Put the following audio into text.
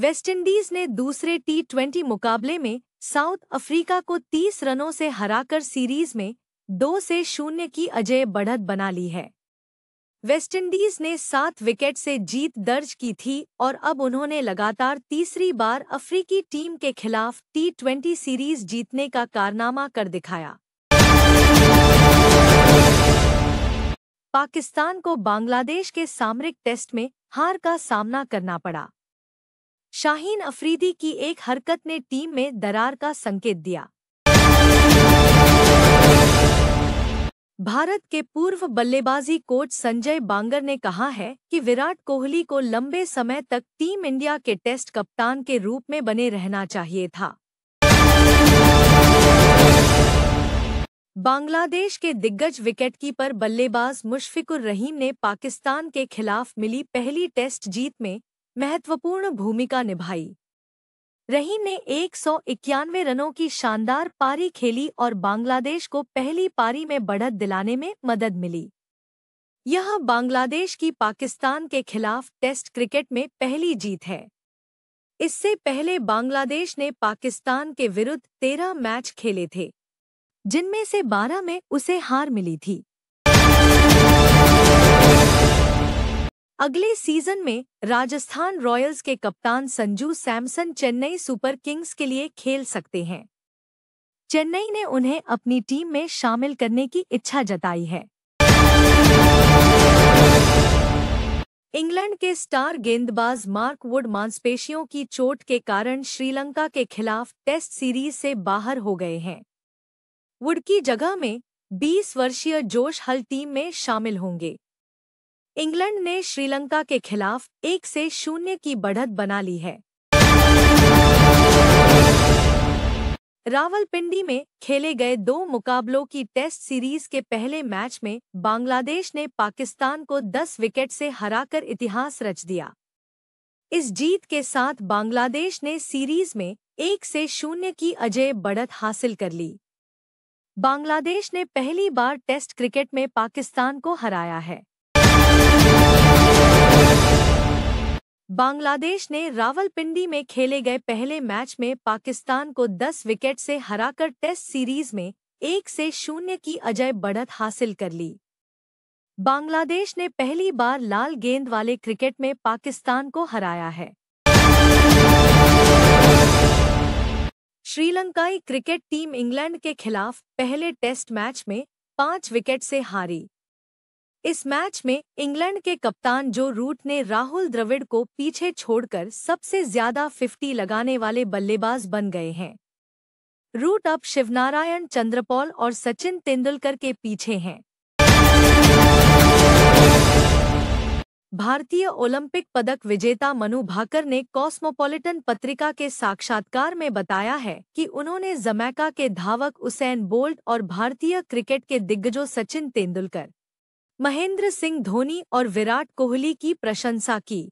West Indies ने दूसरे T twenty मुकाबले में साउथ अफ्रीका को 30 रनों से हराकर सीरीज में दो से शून्य की अजय बढ़त बना ली है वेस्टइंडीज ने सात विकेट से जीत दर्ज की थी और अब उन्होंने लगातार तीसरी बार अफ्रीकी टीम के खिलाफ टी ट्वेंटी सीरीज जीतने का कारनामा कर दिखाया पाकिस्तान को बांग्लादेश के सामरिक टेस्ट में हार का सामना करना पड़ा शाहीन अफरीदी की एक हरकत ने टीम में दरार का संकेत दिया भारत के पूर्व बल्लेबाजी कोच संजय बांगर ने कहा है कि विराट कोहली को लंबे समय तक टीम इंडिया के टेस्ट कप्तान के रूप में बने रहना चाहिए था बांग्लादेश के दिग्गज विकेटकीपर बल्लेबाज मुशफिकुर रहीम ने पाकिस्तान के खिलाफ मिली पहली टेस्ट जीत में महत्वपूर्ण भूमिका निभाई रहीम ने एक रनों की शानदार पारी खेली और बांग्लादेश को पहली पारी में बढ़त दिलाने में मदद मिली यह बांग्लादेश की पाकिस्तान के खिलाफ टेस्ट क्रिकेट में पहली जीत है इससे पहले बांग्लादेश ने पाकिस्तान के विरुद्ध तेरह मैच खेले थे जिनमें से बारह में उसे हार मिली थी अगले सीजन में राजस्थान रॉयल्स के कप्तान संजू सैमसन चेन्नई सुपर किंग्स के लिए खेल सकते हैं चेन्नई ने उन्हें अपनी टीम में शामिल करने की इच्छा जताई है इंग्लैंड के स्टार गेंदबाज मार्क वुड मांसपेशियों की चोट के कारण श्रीलंका के खिलाफ टेस्ट सीरीज से बाहर हो गए हैं वुड की जगह में 20 वर्षीय जोश हल टीम में शामिल होंगे इंग्लैंड ने श्रीलंका के खिलाफ एक से शून्य की बढ़त बना ली है रावलपिंडी में खेले गए दो मुकाबलों की टेस्ट सीरीज के पहले मैच में बांग्लादेश ने पाकिस्तान को 10 विकेट से हराकर इतिहास रच दिया इस जीत के साथ बांग्लादेश ने सीरीज में एक से शून्य की अजय बढ़त हासिल कर ली बांग्लादेश ने पहली बार टेस्ट क्रिकेट में पाकिस्तान को हराया है बांग्लादेश ने रावलपिंडी में खेले गए पहले मैच में पाकिस्तान को 10 विकेट से हराकर टेस्ट सीरीज में एक से शून्य की अजय बढ़त हासिल कर ली बांग्लादेश ने पहली बार लाल गेंद वाले क्रिकेट में पाकिस्तान को हराया है श्रीलंकाई क्रिकेट टीम इंग्लैंड के खिलाफ पहले टेस्ट मैच में पांच विकेट से हारी इस मैच में इंग्लैंड के कप्तान जो रूट ने राहुल द्रविड़ को पीछे छोड़कर सबसे ज्यादा 50 लगाने वाले बल्लेबाज बन गए हैं रूट अब शिवनारायण चंद्रपॉल और सचिन तेंदुलकर के पीछे हैं भारतीय ओलंपिक पदक विजेता मनु भाकर ने कॉस्मोपॉलिटन पत्रिका के साक्षात्कार में बताया है कि उन्होंने जमैका के धावक उसेन बोल्ट और भारतीय क्रिकेट के दिग्गजों सचिन तेंदुलकर महेंद्र सिंह धोनी और विराट कोहली की प्रशंसा की